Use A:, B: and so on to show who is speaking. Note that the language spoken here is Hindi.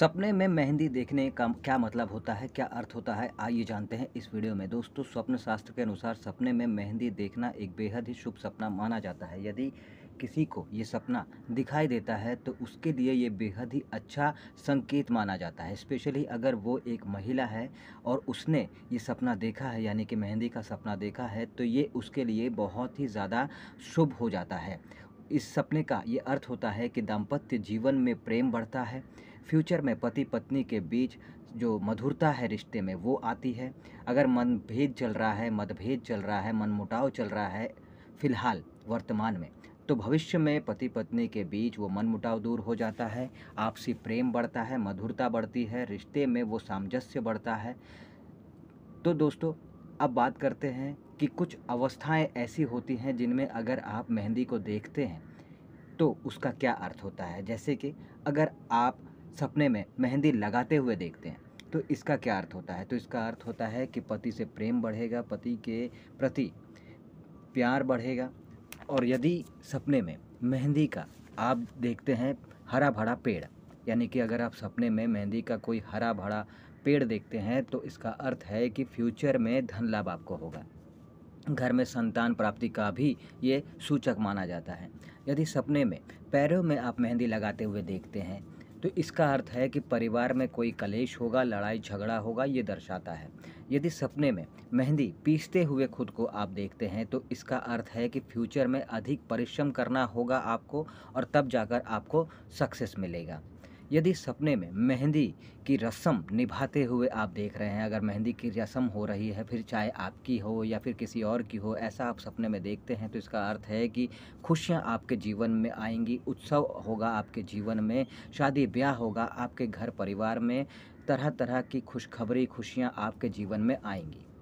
A: सपने में मेहंदी देखने का क्या मतलब होता है क्या अर्थ होता है आइए जानते हैं इस वीडियो में दोस्तों स्वप्न शास्त्र के अनुसार सपने में मेहंदी देखना एक बेहद ही शुभ सपना माना जाता है यदि किसी को ये सपना दिखाई देता है तो उसके लिए ये बेहद ही अच्छा संकेत माना जाता है स्पेशली अगर वो एक महिला है और उसने ये सपना देखा है यानी कि मेहंदी का सपना देखा है तो ये उसके लिए बहुत ही ज़्यादा शुभ हो जाता है इस सपने का ये अर्थ होता है कि दाम्पत्य जीवन में प्रेम बढ़ता है फ्यूचर में पति पत्नी के बीच जो मधुरता है रिश्ते में वो आती है अगर मन भेद चल रहा है मतभेद चल रहा है मनमुटाव चल रहा है फिलहाल वर्तमान में तो भविष्य में पति पत्नी के बीच वो मनमुटाव दूर हो जाता है आपसी प्रेम बढ़ता है मधुरता बढ़ती है रिश्ते में वो सामंजस्य बढ़ता है तो दोस्तों अब बात करते हैं कि कुछ अवस्थाएं ऐसी होती हैं जिनमें अगर आप मेहंदी को देखते हैं तो उसका क्या अर्थ होता है जैसे कि अगर आप सपने में मेहंदी लगाते हुए देखते हैं तो इसका क्या अर्थ होता है तो इसका अर्थ होता है कि पति से प्रेम बढ़ेगा पति के प्रति प्यार बढ़ेगा और यदि सपने में मेहंदी का आप देखते हैं हरा भरा पेड़ यानी कि अगर आप सपने में मेहंदी का कोई हरा भरा पेड़ देखते हैं तो इसका अर्थ है कि फ्यूचर में धन लाभ आपको होगा घर में संतान प्राप्ति का भी ये सूचक माना जाता है यदि सपने में पैरों में आप मेहंदी लगाते हुए देखते हैं तो इसका अर्थ है कि परिवार में कोई कलेश होगा लड़ाई झगड़ा होगा ये दर्शाता है यदि सपने में मेहंदी पीसते हुए खुद को आप देखते हैं तो इसका अर्थ है कि फ्यूचर में अधिक परिश्रम करना होगा आपको और तब जाकर आपको सक्सेस मिलेगा यदि सपने में मेहंदी की रस्म निभाते हुए आप देख रहे हैं अगर मेहंदी की रस्म हो रही है फिर चाहे आपकी हो या फिर किसी और की हो ऐसा आप सपने में देखते हैं तो इसका अर्थ है कि खुशियां आपके जीवन में आएंगी उत्सव होगा आपके जीवन में शादी ब्याह होगा आपके घर परिवार में तरह तरह की खुशखबरी खुशियाँ आपके जीवन में आएंगी